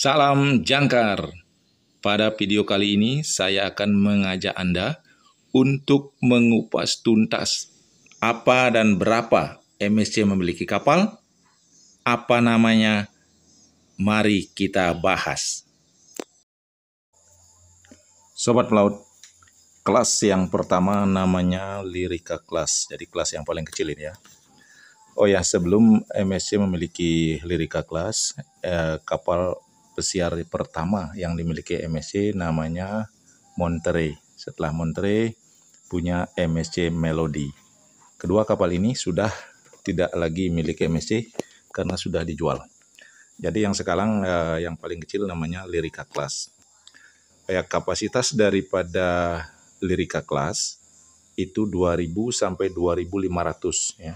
Salam jangkar. Pada video kali ini saya akan mengajak Anda untuk mengupas tuntas apa dan berapa MSC memiliki kapal, apa namanya, mari kita bahas. Sobat pelaut, kelas yang pertama namanya Lirika Kelas, jadi kelas yang paling kecil ini ya. Oh ya, sebelum MSC memiliki Lirika Kelas, eh, kapal pesiar pertama yang dimiliki MSC namanya Monterey. Setelah Monterey punya MSC Melody. Kedua kapal ini sudah tidak lagi milik MSC karena sudah dijual. Jadi yang sekarang eh, yang paling kecil namanya Lirika Class. Kayak kapasitas daripada Lirika Class itu 2000 sampai 2500 ya.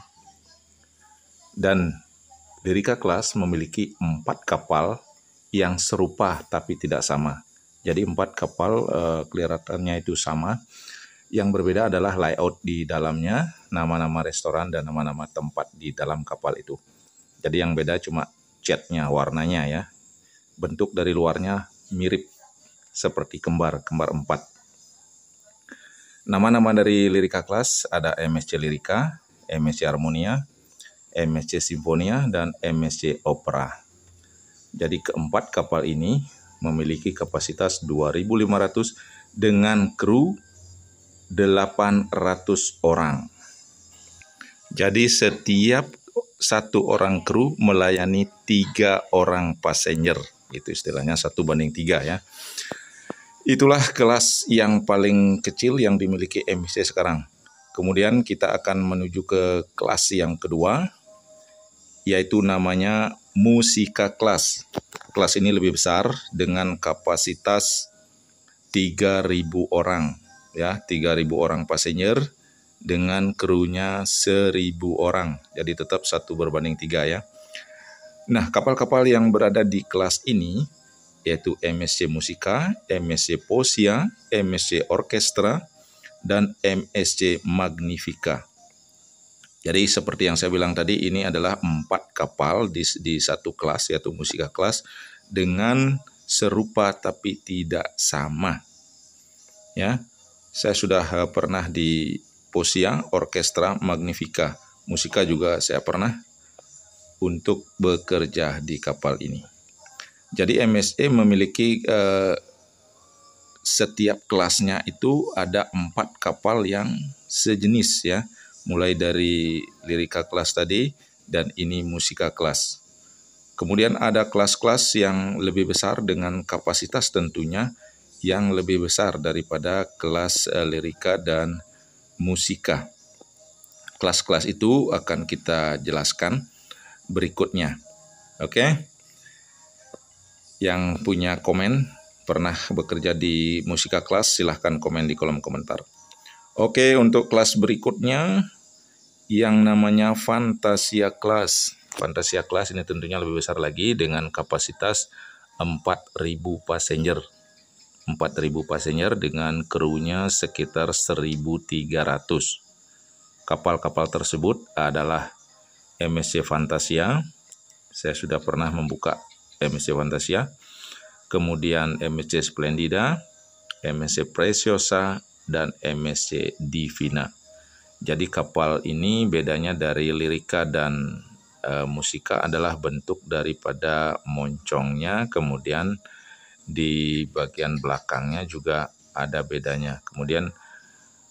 Dan Lirika Class memiliki empat kapal yang serupa tapi tidak sama. Jadi empat kapal uh, kelihatannya itu sama. Yang berbeda adalah layout di dalamnya, nama-nama restoran dan nama-nama tempat di dalam kapal itu. Jadi yang beda cuma catnya, warnanya ya. Bentuk dari luarnya mirip seperti kembar, kembar empat. Nama-nama dari Lirika Class ada MSC Lirika, MSC Harmonia, MSC Simfonia, dan MSC Opera. Jadi keempat kapal ini memiliki kapasitas 2.500 dengan kru 800 orang. Jadi setiap satu orang kru melayani tiga orang passenger. Itu istilahnya satu banding tiga ya. Itulah kelas yang paling kecil yang dimiliki MC sekarang. Kemudian kita akan menuju ke kelas yang kedua, yaitu namanya Musika Class. Kelas ini lebih besar dengan kapasitas 3000 orang ya, 3000 orang passenger dengan krunya 1000 orang. Jadi tetap satu berbanding tiga ya. Nah, kapal-kapal yang berada di kelas ini yaitu MSC Musika, MSC Posia, MSC Orkestra, dan MSC Magnifica. Jadi seperti yang saya bilang tadi, ini adalah empat kapal di, di satu kelas, yaitu musika kelas, dengan serupa tapi tidak sama. Ya, saya sudah eh, pernah di Posia Orkestra Magnifica. Musika juga saya pernah untuk bekerja di kapal ini. Jadi MSE memiliki eh, setiap kelasnya itu ada empat kapal yang sejenis ya mulai dari lirika kelas tadi dan ini musika kelas. Kemudian ada kelas-kelas yang lebih besar dengan kapasitas tentunya yang lebih besar daripada kelas eh, lirika dan musika. Kelas-kelas itu akan kita jelaskan berikutnya. Oke. Yang punya komen pernah bekerja di musika kelas silahkan komen di kolom komentar. Oke, untuk kelas berikutnya yang namanya Fantasia Class. Fantasia Class ini tentunya lebih besar lagi dengan kapasitas 4000 passenger. 4000 passenger dengan krunya sekitar 1300. Kapal-kapal tersebut adalah MSC Fantasia. Saya sudah pernah membuka MSC Fantasia. Kemudian MSC Splendida, MSC Preciosa, dan MSC Divina. Jadi kapal ini bedanya dari lirika dan e, musika adalah bentuk daripada moncongnya, kemudian di bagian belakangnya juga ada bedanya. Kemudian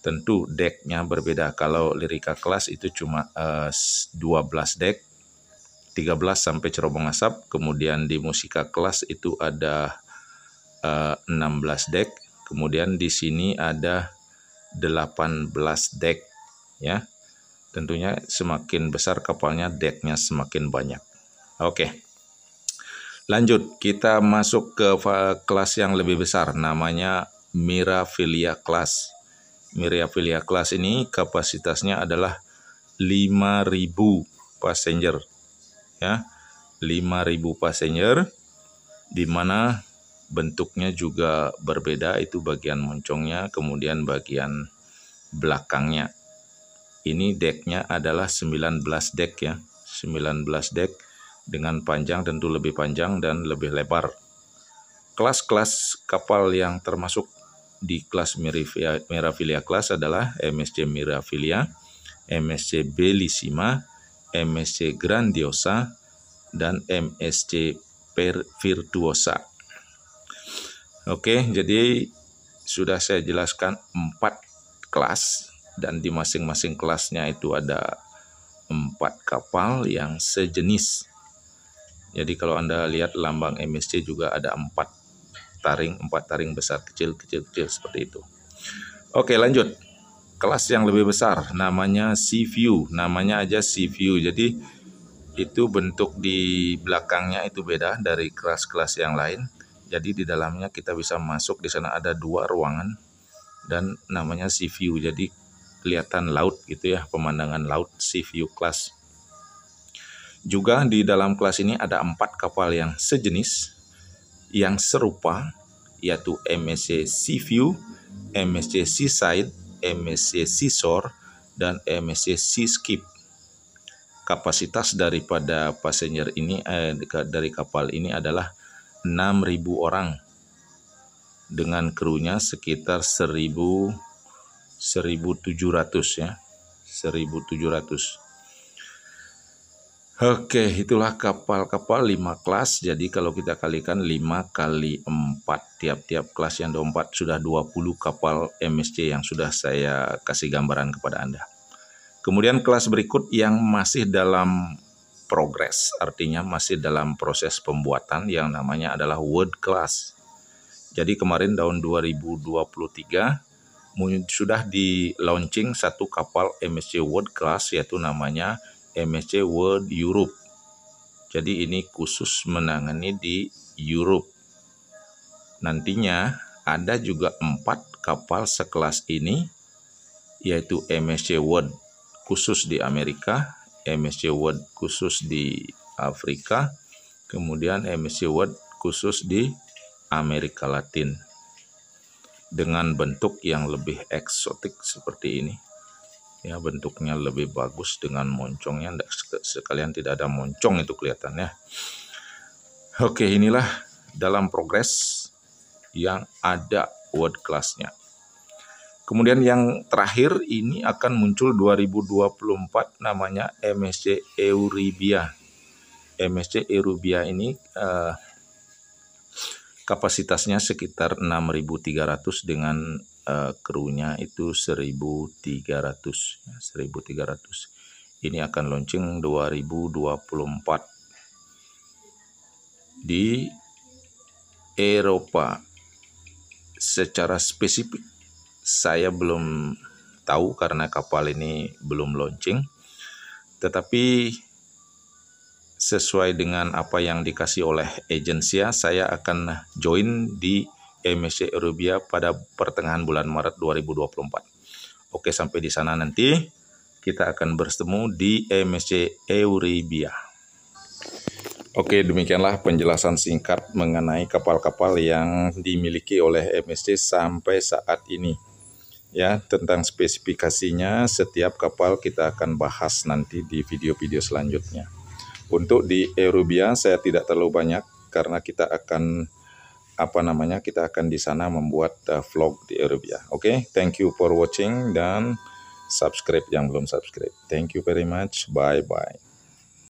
tentu decknya berbeda. Kalau lirika kelas itu cuma e, eh, 12 deck, 13 sampai cerobong asap, kemudian di musika kelas itu ada e, eh, 16 deck, kemudian di sini ada 18 deck ya tentunya semakin besar kapalnya decknya semakin banyak oke lanjut kita masuk ke kelas yang lebih besar namanya Mirafilia kelas. Mirafilia class ini kapasitasnya adalah 5000 passenger ya 5000 passenger di mana bentuknya juga berbeda itu bagian moncongnya kemudian bagian belakangnya ini decknya adalah 19 deck ya, 19 deck dengan panjang tentu lebih panjang dan lebih lebar. Kelas-kelas kapal yang termasuk di kelas Mirafilia kelas adalah MSC Mirafilia, MSC Bellissima, MSC Grandiosa, dan MSC per Virtuosa. Oke, jadi sudah saya jelaskan empat kelas dan di masing-masing kelasnya itu ada empat kapal yang sejenis. Jadi kalau Anda lihat lambang MSC juga ada empat taring, empat taring besar kecil, kecil, kecil seperti itu. Oke lanjut, kelas yang lebih besar namanya Sea View, namanya aja Sea View. Jadi itu bentuk di belakangnya itu beda dari kelas-kelas yang lain. Jadi di dalamnya kita bisa masuk di sana ada dua ruangan dan namanya sea view. Jadi kelihatan laut gitu ya, pemandangan laut Sea View Class. Juga di dalam kelas ini ada empat kapal yang sejenis, yang serupa, yaitu MSC Sea View, MSC Seaside, MSC Seashore, dan MSC Sea Skip. Kapasitas daripada passenger ini eh, dari kapal ini adalah 6.000 orang dengan krunya sekitar 1700 ya 1700 Oke, itulah kapal-kapal 5 kelas. Jadi kalau kita kalikan 5 kali 4. Tiap-tiap kelas yang 24 sudah 20 kapal MSC yang sudah saya kasih gambaran kepada Anda. Kemudian kelas berikut yang masih dalam progres, artinya masih dalam proses pembuatan yang namanya adalah word class. Jadi kemarin tahun 2023 sudah di launching satu kapal MSC World Class yaitu namanya MSC World Europe. Jadi ini khusus menangani di Europe. Nantinya ada juga empat kapal sekelas ini yaitu MSC World khusus di Amerika, MSC World khusus di Afrika, kemudian MSC World khusus di Amerika Latin dengan bentuk yang lebih eksotik seperti ini ya bentuknya lebih bagus dengan moncongnya sekalian tidak ada moncong itu kelihatannya oke inilah dalam progres yang ada word classnya kemudian yang terakhir ini akan muncul 2024 namanya MSC Euribia MSC Euribia ini uh, kapasitasnya sekitar 6.300 dengan uh, krunya itu 1.300 1.300 ya, ini akan launching 2024 di Eropa secara spesifik saya belum tahu karena kapal ini belum launching tetapi sesuai dengan apa yang dikasih oleh agensia, ya, saya akan join di MSC Rubia pada pertengahan bulan Maret 2024. Oke, sampai di sana nanti kita akan bertemu di MSC Euribia. Oke, demikianlah penjelasan singkat mengenai kapal-kapal yang dimiliki oleh MSC sampai saat ini. Ya, tentang spesifikasinya setiap kapal kita akan bahas nanti di video-video selanjutnya. Untuk di Erubia saya tidak terlalu banyak karena kita akan apa namanya kita akan di sana membuat eh, vlog di Erubia. Oke, okay? thank you for watching dan subscribe yang belum subscribe. Thank you very much. Bye bye.